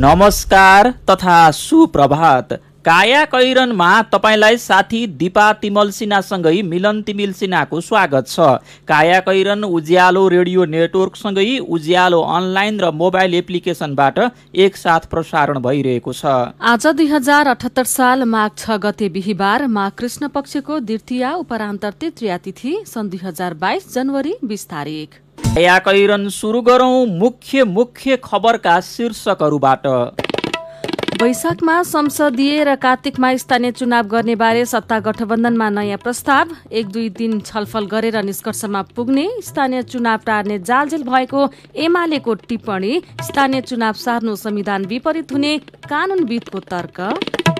नमस्कार तथा सुप्रभात काया कैरनमा तपाईँलाई साथी दिपा तिमल सिन्हासँगै मिलन तिमिल सिन्हाको स्वागत छ काया कैरन उज्यालो रेडियो नेटवर्कसँगै उज्यालो अनलाइन र मोबाइल एप्लिकेसनबाट एकसाथ प्रसारण भइरहेको छ आज दुई हजार अठहत्तर साल माघ छ गते बिहिबार माघ कृष्ण पक्षको द्वितीय उपरान्तर तृतीया तिथि सन् दुई हजार बाइस जनवरी बिस तारिक काया कैरन सुरु गरौँ मुख्य मुख्य खबरका शीर्षकहरूबाट वैशाखमा संसदीय र कार्तिकमा स्थानीय चुनाव गर्ने बारे सत्ता गठबन्धनमा नयाँ प्रस्ताव एक दुई दिन छलफल गरेर निष्कर्षमा पुग्ने स्थानीय चुनाव टार्ने जालजेल भएको एमालेको टिप्पणी स्थानीय चुनाव सार्नु संविधान विपरीत हुने कानूनविदको तर्क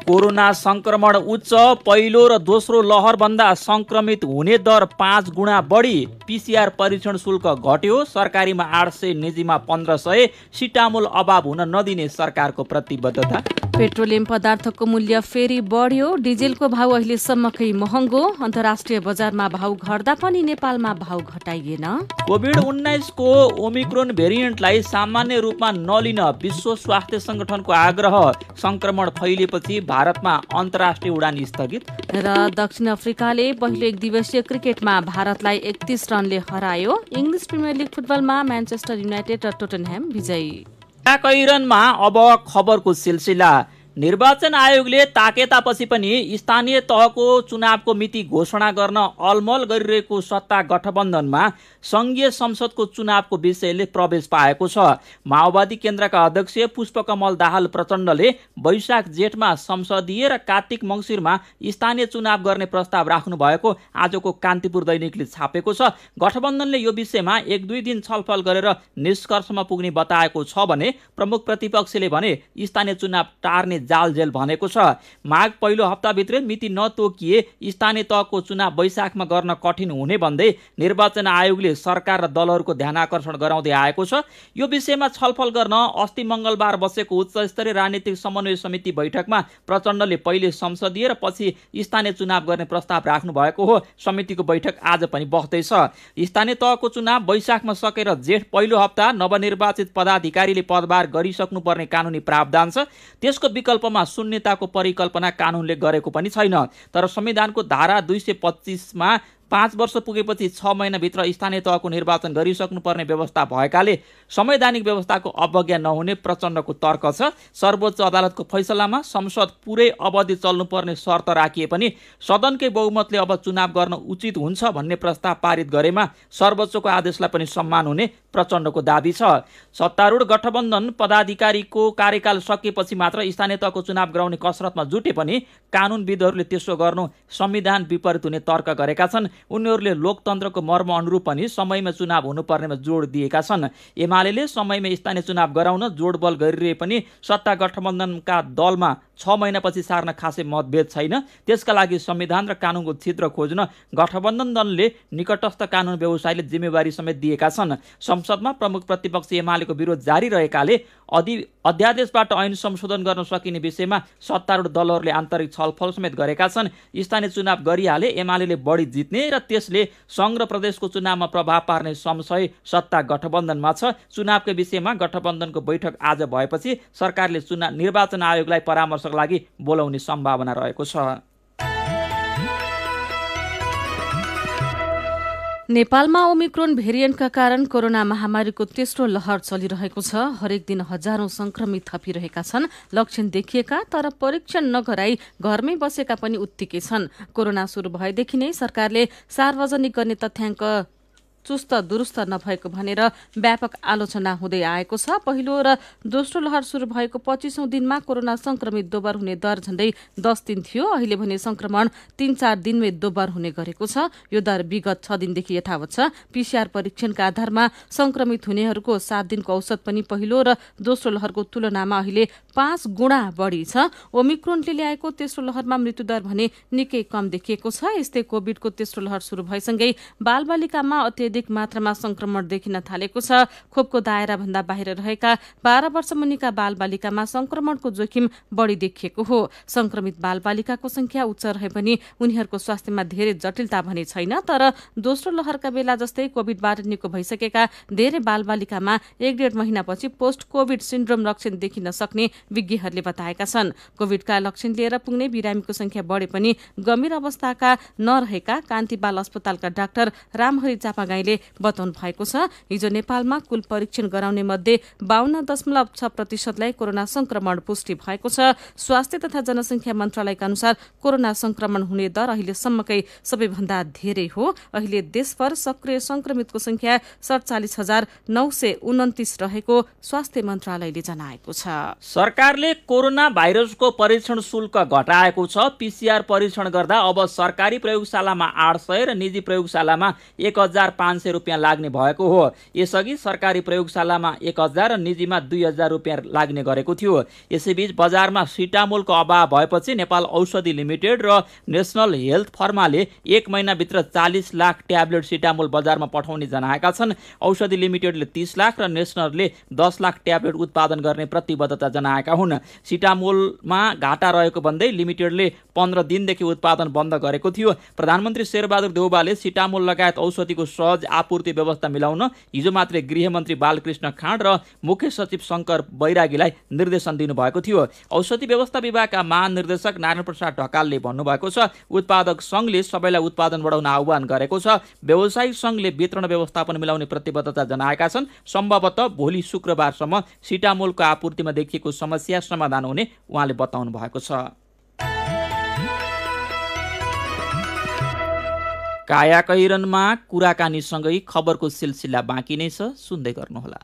कोरोना संक्रमण उच्च पहिलो र दोस्रो लहरभन्दा संक्रमित हुने दर पाँच गुणा बढी पिसिआर परीक्षण शुल्क घट्यो सरकारीमा आठ सय निजीमा पन्ध्र सय सिटामोल अभाव हुन नदिने सरकारको प्रतिबद्धता पेट्रोलियम पदार्थको मूल्य फेरि बढ्यो डिजेलको भाउ अहिलेसम्मकै महँगो अन्तर्राष्ट्रिय बजारमा भाउ घट्दा पनि नेपालमा भाउ घटाइएन कोभिड उन्नाइसको ओमिक्रोन भेरिएन्टलाई सामान्य रूपमा नलिन विश्व स्वास्थ्य संगठनको आग्रह संक्रमण फैलिएपछि भारतमा अन्तर्राष्ट्रिय उडान स्थगित र दक्षिण अफ्रिकाले पहिलो एक दिवसीय क्रिकेटमा भारतलाई एकतिस रनले हरायो इङ्ग्लिस प्रिमियर लिग फुटबलमा म्यान्चेस्टर युनाइटेड र टोटनह्याम विजयी रनमा अब खबरको सिलसिला निर्वाचन आयोगले ताकेतापछि पनि स्थानीय तहको चुनावको मिति घोषणा गर्न अलमल गरिरहेको सत्ता गठबन्धनमा सङ्घीय संसदको चुनावको विषयले प्रवेश पाएको छ माओवादी केन्द्रका अध्यक्ष पुष्पकमल दाहाल प्रचण्डले वैशाख जेठमा संसदीय र कार्तिक मङ्सिरमा स्थानीय चुनाव गर्ने प्रस्ताव राख्नु भएको आजको कान्तिपुर दैनिकले छापेको छ गठबन्धनले यो विषयमा एक दुई दिन छलफल गरेर निष्कर्षमा पुग्ने बताएको छ भने प्रमुख प्रतिपक्षले भने स्थानीय चुनाव टार्ने जालझेल भनेको छ माघ पहिलो हप्ताभित्रै मिति नतोकिए स्थानीय तहको चुनाव वैशाखमा गर्न कठिन हुने भन्दै निर्वाचन आयोगले सरकार र दलहरूको ध्यान आकर्षण गराउँदै आएको छ यो विषयमा छलफल गर्न अस्ति मङ्गलबार बसेको उच्चस्तरीय राजनीतिक समन्वय समिति बैठकमा प्रचण्डले पहिले संसदीय र पछि स्थानीय चुनाव गर्ने प्रस्ताव राख्नु भएको हो समितिको बैठक आज पनि बस्दैछ स्थानीय तहको चुनाव वैशाखमा सकेर जेठ पहिलो हप्ता नवनिर्वाचित पदाधिकारीले पदभार गरिसक्नुपर्ने कानुनी प्रावधान छ त्यसको विकल्प विकल्पमा शून्यताको परिकल्पना कानुनले गरेको पनि छैन तर संविधानको धारा दुई सय पच्चिसमा पाँच वर्ष पुगेपछि छ महिनाभित्र स्थानीय तहको निर्वाचन गरिसक्नुपर्ने व्यवस्था भएकाले संवैधानिक व्यवस्थाको अवज्ञा नहुने प्रचण्डको तर्क छ सर्वोच्च अदालतको फैसलामा संसद पुरै अवधि चल्नुपर्ने शर्त राखिए पनि सदनकै बहुमतले अब चुनाव गर्न उचित हुन्छ भन्ने प्रस्ताव पारित गरेमा सर्वोच्चको आदेशलाई पनि सम्मान हुने प्रचण्डको दावी छ सत्तारूढ गठबन्धन पदाधिकारीको कार्यकाल सकिएपछि मात्र स्थानीय तहको चुनाव गराउने कसरतमा जुटे पनि कानुनविदहरूले त्यसो गर्नु संविधान विपरीत हुने तर्क गरेका छन् उनीहरूले लोकतन्त्रको मर्म अनुरूप पनि समयमा चुनाव हुनुपर्नेमा जोड दिएका छन् एमाले समयमा स्थानीय चुनाव गराउन जोडबल गरिरहे पनि सत्ता गठबन्धनका दलमा छ महिनापछि सार्न खासै मतभेद छैन त्यसका लागि संविधान र कानुनको छिद्र खोज्न गठबन्धन दलले निकटस्थ कानुन व्यवसायले जिम्मेवारी समेत दिएका छन् संसदमा प्रमुख प्रतिपक्ष एमालेको विरोध जारी रहेकाले अधि अध्यादेशबाट ऐन संशोधन गर्न सकिने विषयमा सत्तारूढ दलहरूले आन्तरिक छलफल समेत गरेका छन् स्थानीय चुनाव गरिहाले एमाले बढी जित्ने र त्यसले सङ्घ प्रदेशको चुनावमा प्रभाव पार्ने संशय सत्ता गठबन्धनमा छ चुनावकै विषयमा गठबन्धनको बैठक आज भएपछि सरकारले चुनाव निर्वाचन आयोगलाई परामर्शका लागि बोलाउने सम्भावना रहेको छ नेपालमा ओमिक्रोन भेरिएन्टका कारण कोरोना महामारीको तेस्रो लहर चलिरहेको छ हरेक दिन हजारौं संक्रमित थपिरहेका छन् लक्षण देखिएका तर परीक्षण नगराई घरमै बसेका पनि उत्तिकै छन् कोरोना शुरू भएदेखि नै सरकारले सार्वजनिक गर्ने तथ्याङ्क चुस्त दुरुस्त नभएको भनेर व्यापक आलोचना हुँदै आएको छ पहिलो र दोस्रो लहर सुरु भएको पच्चिसौं दिनमा कोरोना संक्रमित दोब्बर हुने दर झण्डै दस दिन थियो अहिले भने संक्रमण तीन चार दिनमै दोब्बर हुने गरेको छ यो दर विगत छ दिनदेखि यथावत छ पीसीआर परीक्षणका आधारमा संक्रमित हुनेहरूको सात दिनको औसत पनि पहिलो र दोस्रो लहरको तुलनामा अहिले पाँच गुणा बढ़ी छ ओमिक्रोनले ल्याएको तेस्रो लहरमा मृत्युदर भने निकै कम देखिएको छ यस्तै कोविडको तेस्रो लहर शुरू भएसँगै बालबालिकामा अत्यधिक अधिक मात्रामा संक्रमण देखिन थालेको छ खोपको दायरा भन्दा बाहिर रहेका बाह्र वर्ष मुनिका बालबालिकामा संक्रमणको जोखिम बढ़ी देखिएको हो संक्रमित बालबालिकाको संख्या उच्च रहे पनि उनीहरूको स्वास्थ्यमा धेरै जटिलता भने छैन तर दोस्रो लहरका बेला जस्तै कोविडबाट निको भइसकेका धेरै बालबालिकामा एक डेढ महिनापछि पोस्ट कोविड सिन्ड्रोम लक्षण देखिन सक्ने विज्ञहरूले बताएका छन् कोविडका लक्षण लिएर पुग्ने बिरामीको संख्या बढे पनि गम्भीर अवस्थाका नरहेका कान्ति बाल अस्पतालका डाक्टर रामहरि चापागाई राईले बताउनु भएको छ हिजो नेपालमा कुल परीक्षण गराउने मध्ये बाहन्न दशमलव छ प्रतिशतलाई कोरोना संक्रमण पुष्टि भएको छ स्वास्थ्य तथा जनसंख्या मन्त्रालयका अनुसार कोरोना संक्रमण हुने दर अहिलेसम्मकै सबैभन्दा धेरै हो अहिले देशभर सक्रिय संक्रमितको संख्या सडचालिस हजार नौ सय उन्तिस रहेको स्वास्थ्य मन्त्रालयले जनाएको छ सरकारले कोरोना भाइरसको परीक्षण शुल्क घटाएको छ पीसीआर परीक्षण गर्दा अब सरकारी प्रयोगशालामा आठ सय र निजी प्रयोगशालामा एक हजार पाँच सय रुपियाँ लाग्ने भएको हो यसअघि सरकारी प्रयोगशालामा एक हजार र निजीमा दुई हजार रुपियाँ लाग्ने गरेको थियो यसैबीच बजारमा सिटामोलको अभाव भएपछि नेपाल औषधि लिमिटेड र नेसनल हेल्थ फर्माले एक महिनाभित्र चालिस लाख ट्याब्लेट सिटामोल बजारमा पठाउने जनाएका छन् औषधि लिमिटेडले तिस लाख र नेसनलले दस लाख ट्याब्लेट उत्पादन गर्ने प्रतिबद्धता जनाएका हुन् सिटामोलमा घाटा रहेको भन्दै लिमिटेडले पन्ध्र दिनदेखि उत्पादन बन्द गरेको थियो प्रधानमन्त्री शेरबहादुर देउबाले सिटामोल लगायत औषधिको सहज सहज आपूर्ति व्यवस्था मिलाउन हिजो मात्रै गृहमन्त्री बालकृष्ण खाँड र मुख्य सचिव शङ्कर बैरागीलाई निर्देशन दिनुभएको थियो औषधि व्यवस्था विभागका महानिर्देशक नारायण प्रसाद ढकालले भन्नुभएको छ उत्पादक सङ्घले सबैलाई उत्पादन बढाउन आह्वान गरेको छ व्यवसायिक सङ्घले वितरण व्यवस्थापन मिलाउने प्रतिबद्धता जनाएका छन् सम्भवतः भोलि शुक्रबारसम्म सिटामोलको आपूर्तिमा देखिएको समस्या समाधान हुने उहाँले बताउनु भएको छ काया कैरनमा कुराकानीसँगै खबरको सिलसिला बाँकी नै छ सुन्दै गर्नुहोला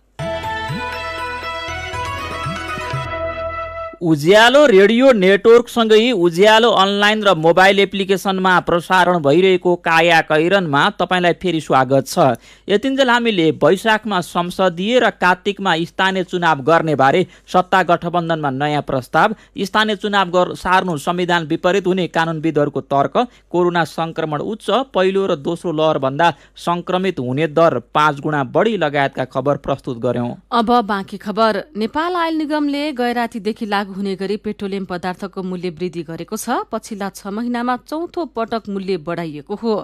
उज्यालो रेडियो नेटवर्कसँगै उज्यालो अनलाइन र मोबाइल एप्लिकेसनमा प्रसारण भइरहेको काया कैरनमा तपाईँलाई फेरि स्वागत छ यतिन्जेल हामीले वैशाखमा संसदीय र कार्तिकमा स्थानीय चुनाव गर्नेबारे सत्ता गठबन्धनमा नयाँ प्रस्ताव स्थानीय चुनाव गर सार्नु संविधान विपरीत हुने कानुनविदहरूको तर्क कोरोना सङ्क्रमण उच्च पहिलो र दोस्रो लहरभन्दा सङ्क्रमित हुने दर पाँच गुणा बढी लगायतका खबर प्रस्तुत गर्यौँ अब बाँकी खबर नेपाल आयल निगमले गैरातीदेखि लागू हुने गरी पेट्रोलियम पदार्थको मूल्य वृद्धि गरेको छ पछिल्ला छ महिनामा चौथो पटक मूल्य बढाइएको हो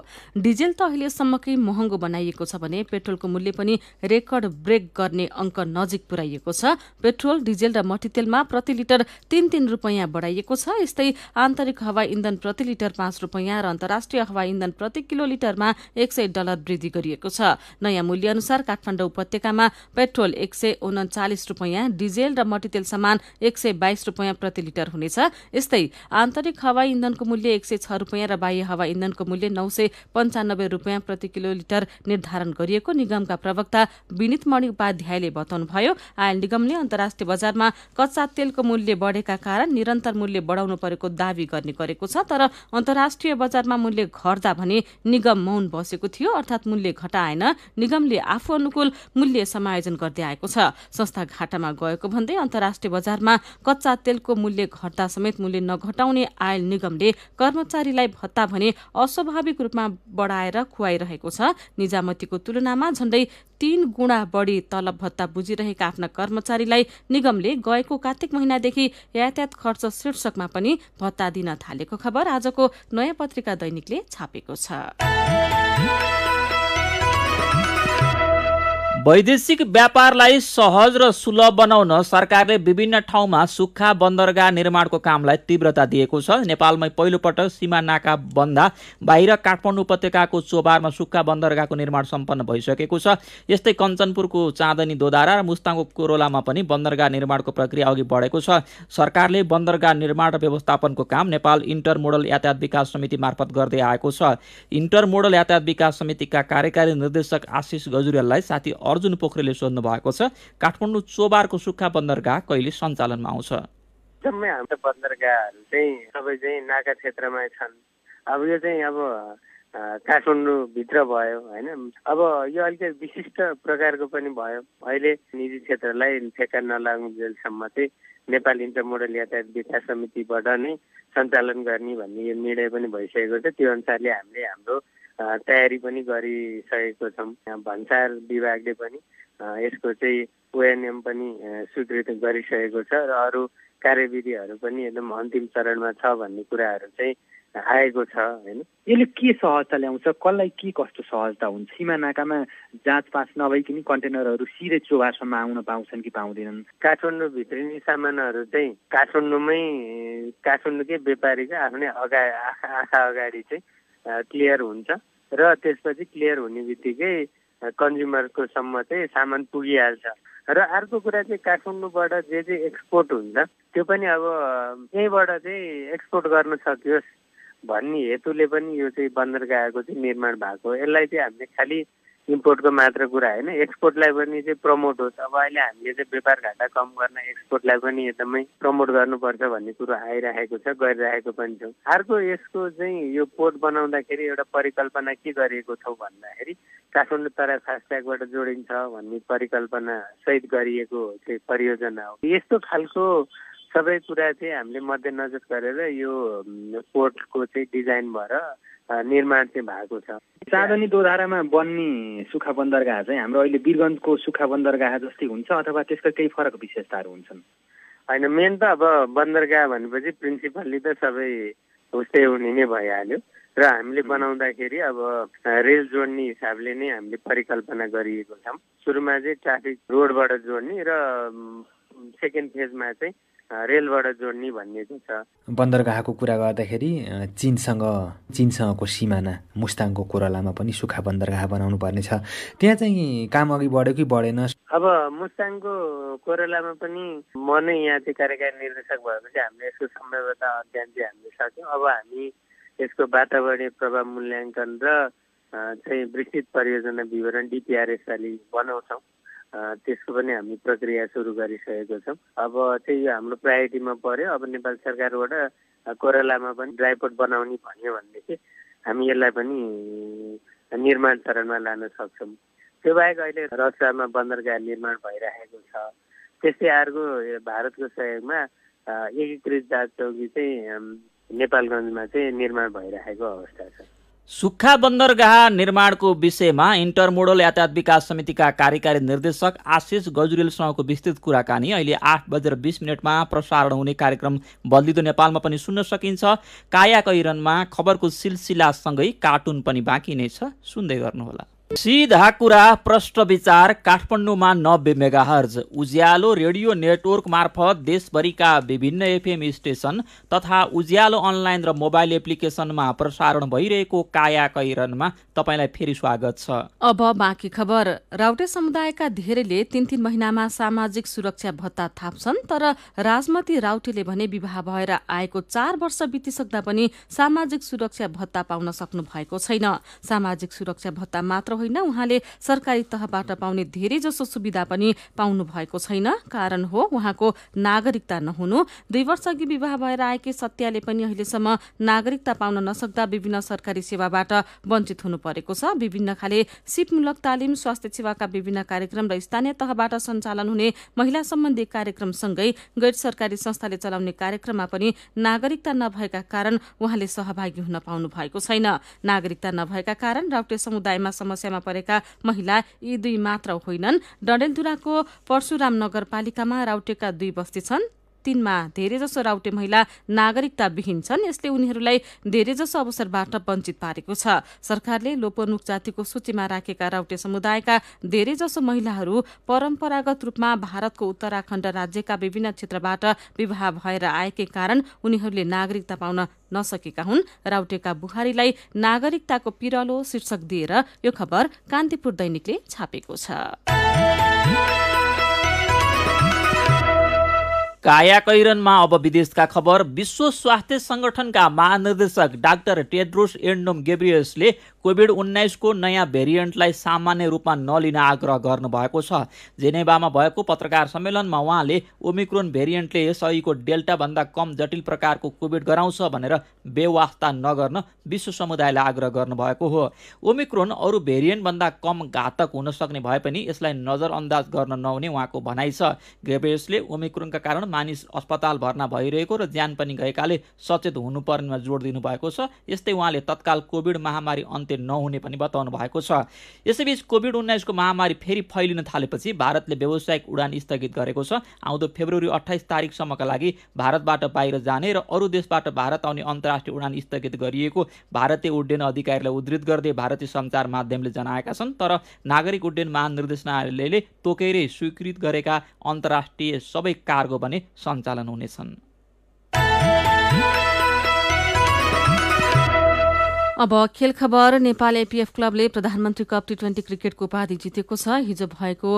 डिजेल त अहिलेसम्मकै महँगो बनाइएको छ भने पेट्रोलको मूल्य पनि रेकर्ड ब्रेक गर्ने अङ्क नजिक पुर्याइएको छ पेट्रोल डिजेल र मटितेलमा प्रति लिटर तीन तीन रूपियाँ बढाइएको छ यस्तै आन्तरिक हवाई इन्धन प्रति लिटर पाँच रूपियाँ र अन्तर्राष्ट्रिय हवाई इन्धन प्रति किलो लिटरमा एक सय डलर वृद्धि गरिएको छ नयाँ मूल्य अनुसार काठमाडौँ उपत्यकामा पेट्रोल एक सय उन्चालिस रूपियाँ डिजेल र मटितेल सामान एक सय बाइस एक्काइस रुपियाँ प्रति लिटर हुनेछ यस्तै आन्तरिक हवाई इन्धनको मूल्य एक सय छ रुपियाँ र बाह्य हवाई इन्धनको मूल्य नौ सय पञ्चानब्बे रुपियाँ प्रति किलो लिटर निर्धारण गरिएको निगमका प्रवक्ता विनित मणि उपाध्यायले बताउनुभयो आयल निगमले अन्तर्राष्ट्रिय बजारमा कच्चा तेलको मूल्य बढेका कारण निरन्तर मूल्य बढाउनु परेको दावी गर्ने गरेको छ तर अन्तर्राष्ट्रिय बजारमा मूल्य घट्दा भने निगम मौन बसेको थियो अर्थात मूल्य घटाएन निगमले आफू अनुकूल मूल्य समायोजन गर्दै आएको छ संस्था घाटामा गएको भन्दै अन्तर्राष्ट्रिय बजारमा कच्चा तेलको मूल्य घट्दा समेत मूल्य नघटाउने आयल निगमले कर्मचारीलाई भत्ता भने अस्वाभाविक रूपमा बढाएर खुवाइरहेको छ निजामतीको तुलनामा झण्डै तीन गुणा बढी तलब भत्ता बुझिरहेका आफ्ना कर्मचारीलाई निगमले गएको कार्तिक महिनादेखि यातायात खर्च शीर्षकमा पनि भत्ता दिन थालेको खबर आजको नयाँ पत्रिका दैनिकले छापेको छ वैदेशिक व्यापारलाई सहज र सुलभ बनाउन सरकारले विभिन्न ठाउँमा सुक्खा बन्दरगाह निर्माणको कामलाई तीव्रता दिएको छ नेपालमै पहिलोपटक सीमा नाका बन्दा बाहिर काठमाडौँ उपत्यकाको चोबारमा सुक्खा बन्दरगाहको निर्माण सम्पन्न भइसकेको छ यस्तै कञ्चनपुरको चाँदनी दोदारा र मुस्ताङको कोरोलामा पनि बन्दरगाह निर्माणको प्रक्रिया अघि बढेको छ सरकारले बन्दरगाह निर्माण र व्यवस्थापनको काम नेपाल इन्टर मोडल यातायात विकास समिति मार्फत गर्दै आएको छ इन्टर मोडल यातायात विकास समितिका कार्यकारी निर्देशक आशिष गजुरेललाई साथी अर्जुन पोखरेलले सोध्नु भएको छ काठमाडौँ चोबारको सुक्खा बन्दरगाह कहिले सञ्चालनमा आउँछ जम्मै हाम्रो बन्दरगाहहरू चाहिँ सबै चाहिँ नाका क्षेत्रमा छन् अब यो चाहिँ अब काठमाडौँभित्र भयो होइन अब यो अलिकति विशिष्ट प्रकारको पनि भयो अहिले निजी क्षेत्रलाई ठेक्का नलाग्नु जेलसम्म चाहिँ नेपाल इन्टरमोडल यातायात विकास समितिबाट नै सञ्चालन गर्ने भन्ने यो निर्णय पनि भइसकेको छ त्यो अनुसारले हामीले हाम्रो तयारी पनि गरिसकेको छौँ भन्सार विभागले पनि यसको चाहिँ ओएनएम पनि स्वीकृत गरिसकेको छ र अरू कार्यविधिहरू पनि एकदम अन्तिम चरणमा छ भन्ने कुराहरू चाहिँ आएको छ होइन यसले के सहजता ल्याउँछ कसलाई के कस्तो सहजता हुन्छ सीमा नाकामा जाँच पास नभइकन कन्टेनरहरू सिधै चोभासम्म आउन पाउँछन् कि पाउँदैनन् काठमाडौँभित्रिने सामानहरू चाहिँ काठमाडौँमै काठमाडौँकै व्यापारीको आफ्नै अगा आँखा अगाडि चाहिँ क्लियर हुन्छ र त्यसपछि क्लियर हुने बित्तिकै कन्ज्युमरको सम्म चाहिँ सामान पुगिहाल्छ र अर्को कुरा चाहिँ काठमाडौँबाट जे जे एक्सपोर्ट हुन्छ त्यो पनि अब यहीँबाट चाहिँ एक्सपोर्ट गर्न सकियोस् भन्ने हेतुले पनि यो चाहिँ बन्दरगाहको चाहिँ निर्माण भएको यसलाई चाहिँ हामीले खालि इम्पोर्टको मात्र कुरा होइन एक्सपोर्टलाई पनि चाहिँ प्रमोट होस् अब अहिले हामीले चाहिँ व्यापार घाटा कम गर्न एक्सपोर्टलाई पनि एकदमै प्रमोट गर्नुपर्छ भन्ने कुरो आइरहेको छ गरिरहेको पनि छौँ अर्को यसको चाहिँ यो पोर्ट बनाउँदाखेरि एउटा परिकल्पना के गरिएको छौँ भन्दाखेरि काठमाडौँ तराई फास्ट्यागबाट जोडिन्छ भन्ने परिकल्पना सहित गरिएको चाहिँ परियोजना हो यस्तो खालको सबै कुरा चाहिँ हामीले मध्यनजर गरेर यो पोर्टको चाहिँ डिजाइन भएर निर्माण चाहिँ भएको छ चाँदनी दोधारामा बन्ने सुखा बन्दरगाह चाहिँ हाम्रो अहिले वीरगन्जको सुखा बन्दरगाह जस्तै हुन्छ अथवा त्यसका केही फरक विशेषताहरू हुन्छन् होइन मेन त अब बन्दरगाह भनेपछि प्रिन्सिपल्ली त सबै उस्तै हुने नै भइहाल्यो र हामीले बनाउँदाखेरि अब रेल जोड्ने हिसाबले नै हामीले परिकल्पना गरिएको छौँ सुरुमा चाहिँ ट्राफिक रोडबाट जोड्ने र सेकेन्ड फेजमा चाहिँ रेलबाट जोड्ने भन्ने चाहिँ छ बन्दरगाहको कुरा गर्दाखेरि चिनसँग चिनसँगको सिमाना मुस्ताङको कोरालामा पनि सुखा बन्दरगाह बनाउनु पर्ने छ त्यहाँ चाहिँ काम अघि बढ्यो कि बढेन अब मुस्ताङको कोरालामा पनि म नै यहाँ चाहिँ कार्यकारी निर्देशक भएपछि हामीले यसको सम्भाव्यता अध्ययन चाहिँ हामीले सक्यौँ अब हामी यसको वातावरणीय प्रभाव मूल्याङ्कन र चाहिँ विस्तृत परियोजना विवरण अलि बनाउँछौँ त्यसको पनि हामी प्रक्रिया सुरु गरिसकेको छौँ अब चाहिँ यो हाम्रो प्रायोरिटीमा पर्यो अब नेपाल सरकारबाट कोरालामा पनि ड्राइपोट बनाउने भन्यो भनेदेखि हामी यसलाई पनि निर्माण चरणमा लान सक्छौँ त्यो बाहेक अहिले रसुवामा बन्दरगाह निर्माण भइरहेको छ त्यस्तै अर्को भारतको सहयोगमा एकीकृत जात चौकी चाहिँ नेपालगञ्जमा चाहिँ निर्माण भइरहेको अवस्था छ सुक्खा बन्दरगाह निर्माणको विषयमा इन्टरमोडल यातायात विकास समितिका कार्यकारी निर्देशक आशिष गजुरेलसँगको विस्तृत कुराकानी अहिले आठ बजेर बिस मिनटमा प्रसारण हुने कार्यक्रम बलिदो नेपालमा पनि सुन्न सकिन्छ काया कैरनमा खबरको सिलसिलासँगै कार्टुन पनि बाँकी नै छ सुन्दै गर्नुहोला सिधा कुरा प्रष्ट विचार काठमाडौँमा नब्बे मेगाहर्ज उज्यालो रेडियो नेटवर्क मार्फत देशभरिका विभिन्न एफएम स्टेसन तथा उज्यालो अनलाइन र मोबाइल एप्लिकेसनमा प्रसारण भइरहेको काया कैरनमा तपाईँलाई फेरि स्वागत छ अब बाँकी खबर राउटे समुदायका धेरैले तिन तिन महिनामा सामाजिक सुरक्षा भत्ता थाप्छन् तर राजमती राउटेले भने विवाह भएर आएको चार वर्ष बितिसक्दा पनि सामाजिक सुरक्षा भत्ता पाउन सक्नु भएको छैन सामाजिक सुरक्षा भत्ता मात्र होइन उहाँले सरकारी तहबाट पाउने धेरै जसो सुविधा पनि पाउनु भएको छैन कारण हो उहाँको नागरिकता नहुनु दुई वर्ष अघि विवाह भएर आएकी सत्याले पनि अहिलेसम्म नागरिकता पाउन नसक्दा विभिन्न सरकारी सेवाबाट वञ्चित हुनु परेको छ विभिन्न खाले सिपमूलक तालिम स्वास्थ्य सेवाका विभिन्न कार्यक्रम र स्थानीय तहबाट सञ्चालन हुने महिला सम्बन्धी कार्यक्रमसँगै गैर सरकारी संस्थाले चलाउने कार्यक्रममा पनि नागरिकता नभएका कारण उहाँले सहभागी हुन पाउनु भएको छैन नागरिकता नभएका कारण राउटे समुदायमा समस्या समस्यामा परेका महिला यी दुई मात्र होइनन् डडेलधुराको परशुराम नगरपालिकामा राउटेका दुई बस्ती छन् तिनमा धेरैजसो राउटे महिला नागरिकताविहीन छन् यसले उनीहरूलाई धेरैजसो अवसरबाट वञ्चित पारेको छ सरकारले लोपोन्मुख जातिको सूचीमा राखेका राउटे समुदायका धेरैजसो महिलाहरू परम्परागत रूपमा भारतको उत्तराखण्ड राज्यका विभिन्न क्षेत्रबाट विवाह भएर आएकै कारण उनीहरूले नागरिकता पाउन नसकेका हुन् राउटेका बुहारीलाई नागरिकताको पिरलो शीर्षक दिएर यो खबर कान्तिपुर दैनिकले छापेको छ काया कायाकैरनमा अब विदेशका खबर विश्व स्वास्थ्य सङ्गठनका महानिर्देशक डाक्टर टेड्रोस एन्डोम गेब्रियसले कोभिड उन्नाइसको नयाँ भेरिएन्टलाई सामान्य रूपमा नलिन आग्रह गर्नुभएको छ जेनेभामा भएको पत्रकार सम्मेलनमा उहाँले ओमिक्रोन भेरिएन्टले यसअघिको डेल्टाभन्दा कम जटिल प्रकारको कोभिड गराउँछ भनेर बेवास्ता नगर्न विश्व समुदायलाई आग्रह गर्नुभएको हो ओमिक्रोन अरू भेरिएन्टभन्दा कम घातक हुन सक्ने भए पनि यसलाई नजरअन्दाज गर्न नहुने उहाँको भनाइ छ गेब्रियसले ओमिक्रोनका कारण मानिस अस्पताल भर्ना भइरहेको र ज्यान पनि गएकाले सचेत हुनुपर्नेमा जोड दिनुभएको छ यस्तै उहाँले तत्काल कोभिड महामारी अन्त्य नहुने पनि बताउनु भएको छ यसैबीच कोभिड उन्नाइसको महामारी फेरि फैलिन थालेपछि भारतले व्यावसायिक उडान स्थगित गरेको छ आउँदो फेब्रुअरी अठाइस तारिकसम्मका लागि भारतबाट बाहिर जाने र अरू देशबाट भारत आउने अन्तर्राष्ट्रिय उडान स्थगित गरिएको भारतीय उड्डयन अधिकारीलाई उद्धित गर्दै भारतीय सञ्चार माध्यमले जनाएका छन् तर नागरिक उड्डयन महानिर्देशनालयले तोकेरै स्वीकृत गरेका अन्तर्राष्ट्रिय सबै कार्गो भने सञ्चालन हुनेछन् अब खेल खबर नेपाल एपिएफ क्लबले प्रधानमन्त्री कप टी ट्वेन्टी क्रिकेटको उपाधि जितेको छ हिजो भएको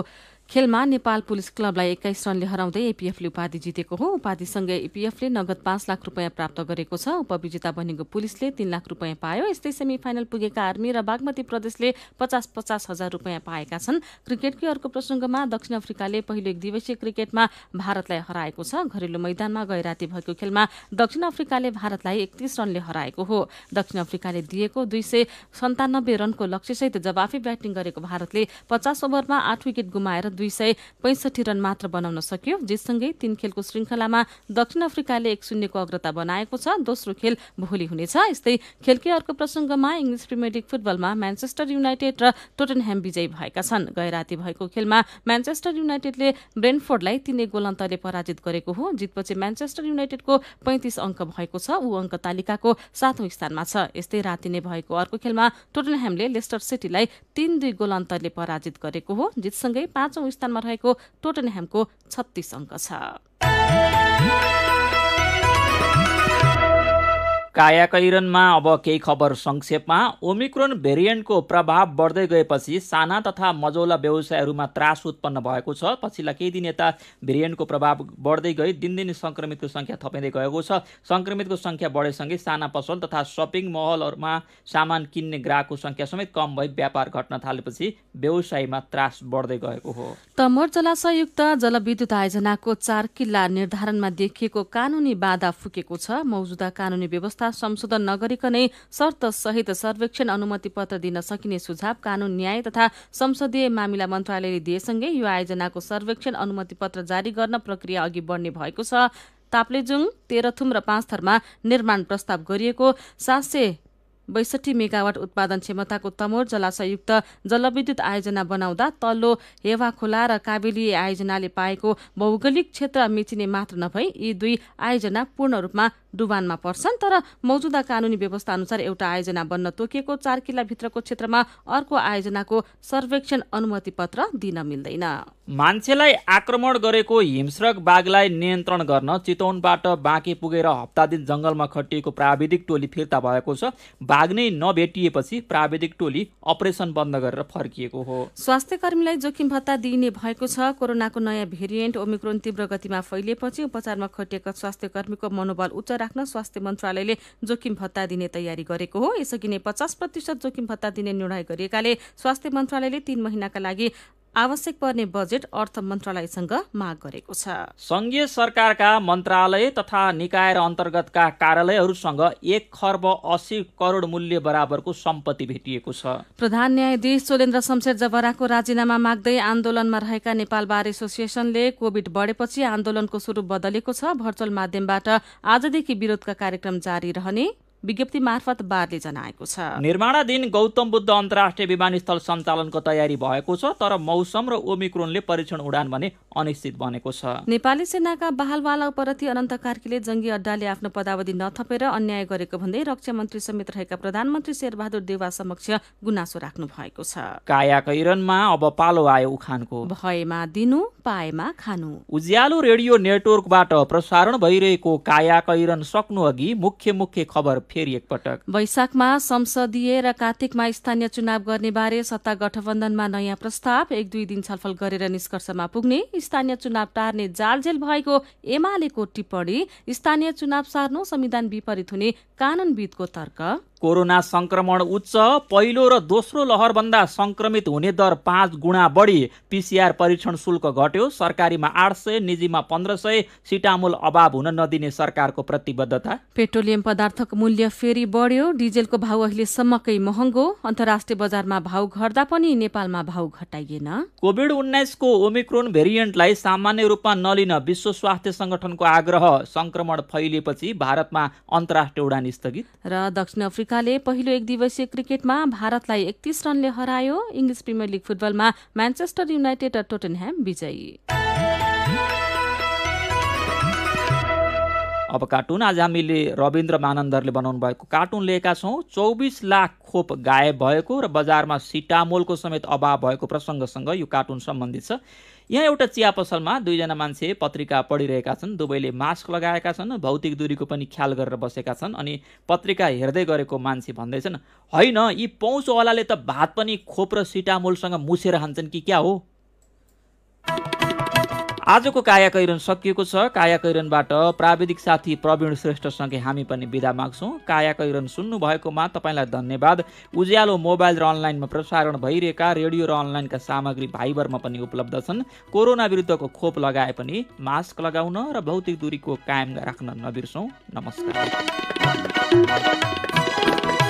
खेलमा नेपाल पुलिस क्लबलाई एक्काइस रनले हराउँदै एपीएफले उपाधि जितेको हो उपाधिसँगै एपीएफले नगद पाँच लाख रुपियाँ प्राप्त गरेको छ उपविजेता बनेको पुलिसले तीन लाख रुपियाँ पायो यस्तै सेमी फाइनल पुगेका आर्मी र बागमती प्रदेशले पचास पचास हजार रुपियाँ पाएका छन् क्रिकेटकै अर्को प्रसङ्गमा दक्षिण अफ्रिकाले पहिलो एक दिवसीय क्रिकेटमा भारतलाई हराएको छ घरेलु मैदानमा गै राति भएको खेलमा दक्षिण अफ्रिकाले भारतलाई एकतिस रनले हराएको हो दक्षिण अफ्रिकाले दिएको दुई सय सन्तानब्बे रनको लक्ष्यसहित जवाफी ब्याटिङ गरेको भारतले पचास ओभरमा आठ विकेट गुमाएर दुई सय पैंसठी रन मात्र बनाउन सक्यो जितसँगै तीन खेलको श्रृङ्खलामा दक्षिण अफ्रिकाले एक शून्यको अग्रता बनाएको छ दोस्रो खेल भोलि हुनेछ यस्तै खेलकै अर्को प्रसंगमा इङ्ग्लिस प्रिमियर लिग फुटबलमा म्यान्चेस्टर युनाइटेड र टोटनह्याम विजयी भएका छन् गए राति भएको खेलमा म्यान्चेस्टर युनाइटेडले ब्रेनफोर्डलाई तीनै गोल अन्तरले पराजित गरेको हो जितपछि म्यान्चेस्टर युनाइटेडको पैंतिस अङ्क भएको छ ऊ अङ्क तालिकाको सातौं स्थानमा छ यस्तै राति नै भएको अर्को खेलमा टोटनह्यामले लेस्टर सिटीलाई तीन दुई गोल अन्तरले पराजित गरेको हो जितसँगै पाँचौं पाँचौं स्थानमा रहेको टोटनह्यामको छत्तीस अङ्क छ कायाकैरनमा अब केही खबर संक्षेपमा ओमिक्रोन भेरिएन्टको प्रभाव बढ्दै गएपछि साना तथा मजौला व्यवसायहरूमा त्रास उत्पन्न भएको छ पछिल्ला केही दिन यता भेरिएन्टको प्रभाव बढ्दै गई दिनदिन सङ्क्रमितको सङ्ख्या थपिँदै गएको छ सङ्क्रमितको सङ्ख्या बढेसँगै साना पसल तथा सपिङ महलहरूमा सामान किन्ने ग्राहकको सङ्ख्या समेत कम भई व्यापार घट्न थालेपछि व्यवसायमा त्रास बढ्दै गएको हो तमोर संयुक्त जलविद्युत आयोजनाको चार किल्ला निर्धारणमा देखिएको कानुनी बाधा फुकेको छ मौजुदा कानुनी व्यवस्था व्यवस्था संशोधन नगरिकनै शर्तसहित सर्वेक्षण अनुमति पत्र दिन सकिने सुझाव कानून न्याय तथा संसदीय मामिला मन्त्रालयले दिएसँगै यो आयोजनाको सर्वेक्षण अनुमति पत्र जारी गर्न प्रक्रिया अघि बढ्ने भएको छ ताप्लेजुङ तेह्रथुम र पाँचथरमा निर्माण प्रस्ताव गरिएको सात सय बैसठी मेगावाट उत्पादन क्षमताको तमोर जलाशयुक्त जलविद्युत आयोजना बनाउँदा तल्लो हेवाखोला र काबेली आयोजनाले पाएको भौगोलिक क्षेत्र मिचिने मात्र नभई यी दुई आयोजना पूर्ण रूपमा डुबानमा पर्छन् तर मौजुदा कानुनी व्यवस्था अनुसार एउटा आयोजना बन्न तोकिएको चार किल्लाभित्रको क्षेत्रमा अर्को आयोजनाको सर्वेक्षण अनुमति पत्र दिन मिल्दैन मान्छेलाई आक्रमण गरेको हिंस्रक बाघलाई नियन्त्रण गर्न चितौनबाट बाँकी पुगेर हप्ता दिन जङ्गलमा खटिएको प्राविधिक टोली फिर्ता भएको छ बाघ नै नभेटिएपछि प्राविधिक टोली अपरेसन बन्द गरेर फर्किएको हो स्वास्थ्य कर्मीलाई जोखिम भत्ता दिइने भएको छ कोरोनाको नयाँ भेरिएन्ट ओमिक्रोन तीव्र गतिमा फैलिएपछि उपचारमा खटिएका स्वास्थ्य कर्मीको मनोबल उच्च राख्न स्वास्थ्य मन्त्रालयले जोखिम भत्ता दिने तयारी गरेको हो यसअघि नै पचास प्रतिशत जोखिम भत्ता दिने निर्णय गरिएकाले स्वास्थ्य मन्त्रालयले तीन महिनाका लागि आवश्यक पर्ने बजेट अर्थ मन्त्रालयसँग माग गरेको छ संघीय सरकारका मन्त्रालय तथा निकाय र अन्तर्गतका कार्यालयहरूसँग एक खर्ब अस्सी करोड मूल्य बराबरको सम्पत्ति भेटिएको छ प्रधान न्यायाधीश सोलेन्द्र शमशेर जबराको राजीनामा माग्दै आन्दोलनमा रहेका नेपाल बार एसोसिएसनले कोविड बढेपछि आन्दोलनको स्वरूप बदलेको छ भर्चुअल माध्यमबाट आजदेखि विरोधका कार्यक्रम जारी रहने विज्ञप्ति मार्फत बारले जनाएको छ निर्माणाधीन गौतम बुद्ध अन्तर्राष्ट्रिय विमानस्थल सञ्चालनको तयारी भएको छ तर मौसम र ओमिक्रोनले परीक्षण उडान भने अनिश्चित बनेको छ नेपाली सेनाका बहालवाला उपरथी अनन्त कार्कीले जङ्गी अड्डाले आफ्नो पदावधि नथपेर अन्याय गरेको भन्दै रक्षा मन्त्री समेत रहेका प्रधानमन्त्री शेरबहादुर देवा समक्ष गुनासो राख्नु भएको छ काया कैरनमा अब पालो आयो उखानको भएमा दिनु पाएमा खानु उज्यालो रेडियो नेटवर्कबाट प्रसारण भइरहेको काया कैरन सक्नु अघि मुख्य मुख्य खबर फेरि एकपटक वैशाखमा संसदीय र कार्तिकमा स्थानीय चुनाव गर्ने बारे सत्ता गठबन्धनमा नयाँ प्रस्ताव एक दुई दिन छलफल गरेर निष्कर्षमा पुग्ने स्थानीय चुनाव टार्ने जालझेल भएको एमालेको टिप्पणी स्थानीय चुनाव सार्नु संविधान विपरीत हुने कानुनविदको तर्क कोरोना संक्रमण उच्च पहिलो र दोस्रो लहर भन्दा संक्रमित हुने दर पाँच गुणा बढी पिसिआर परीक्षण शुल्क घट्यो सरकारीमा आठ सय निजीमा पन्ध्र सय सिटामोल अभाव हुन नदिने सरकारको प्रतिबद्धता पेट्रोलियम पदार्थको मूल्य फेरि बढ्यो डिजेलको भाउ अहिलेसम्मकै महँगो अन्तर्राष्ट्रिय बजारमा भाउ घट्दा पनि नेपालमा भाउ घटाइएन कोभिड उन्नाइसको ओमिक्रोन भेरिएन्टलाई सामान्य रूपमा नलिन विश्व स्वास्थ्य संगठनको आग्रह संक्रमण फैलिएपछि भारतमा अन्तर्राष्ट्रिय उडान स्थगित र दक्षिण अफ्रिकाले पहिलो एक दिवसीय क्रिकेटमा भारतलाई एकतिस रनले हरायो इङ्ग्लिस प्रिमियर लिग फुटबलमा म्यान्चेस्टर युनाइटेड र टोटेनह्याम विजयी अब कार्टुन आज हामीले रविन्द्र मानन्दरले बनाउनु भएको कार्टुन लिएका छौँ चौबिस लाख खोप गायब भएको र बजारमा सिटामोलको समेत अभाव भएको प्रसङ्गसँग यो कार्टुन सम्बन्धित छ यहाँ एउटा चिया पसलमा दुईजना मान्छे पत्रिका पढिरहेका छन् दुवैले मास्क लगाएका छन् भौतिक दूरीको पनि ख्याल गरेर बसेका छन् अनि पत्रिका हेर्दै गरेको मान्छे भन्दैछन् होइन यी पौँचवालाले त भात पनि खोप र सिटामोलसँग मुसेर खान्छन् कि क्या हो आजको कायाकैरन सकिएको छ कायाकैरनबाट प्राविधिक साथी प्रवीण श्रेष्ठसँगै हामी पनि विदा माग्छौँ काया कैरन सुन्नुभएकोमा तपाईँलाई धन्यवाद उज्यालो मोबाइल र अनलाइनमा प्रसारण भइरहेका रेडियो र अनलाइनका सामग्री भाइबरमा पनि उपलब्ध छन् कोरोना विरुद्धको खोप लगाए पनि मास्क लगाउन र भौतिक दूरीको कायम राख्न नबिर्सौँ नमस्कार